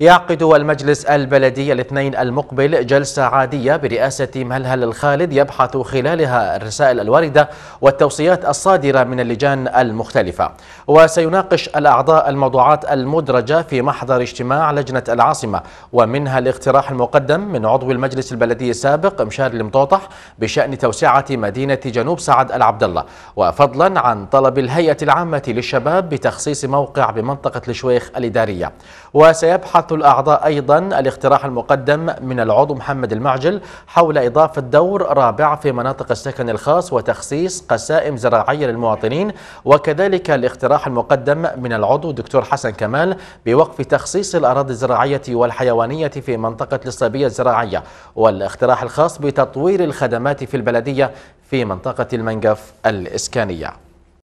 يعقد المجلس البلدي الاثنين المقبل جلسة عادية برئاسة مهلهل الخالد يبحث خلالها الرسائل الواردة والتوصيات الصادرة من اللجان المختلفة وسيناقش الأعضاء الموضوعات المدرجة في محضر اجتماع لجنة العاصمة ومنها الاقتراح المقدم من عضو المجلس البلدي السابق مشار المطوطح بشأن توسعة مدينة جنوب سعد العبد الله وفضلا عن طلب الهيئة العامة للشباب بتخصيص موقع بمنطقة الشويخ الإدارية وسيبحث وقاحة الأعضاء أيضا الاقتراح المقدم من العضو محمد المعجل حول إضافة دور رابع في مناطق السكن الخاص وتخصيص قسائم زراعية للمواطنين وكذلك الاقتراح المقدم من العضو دكتور حسن كمال بوقف تخصيص الأراضي الزراعية والحيوانية في منطقة الصبية الزراعية والاقتراح الخاص بتطوير الخدمات في البلدية في منطقة المنقف الإسكانية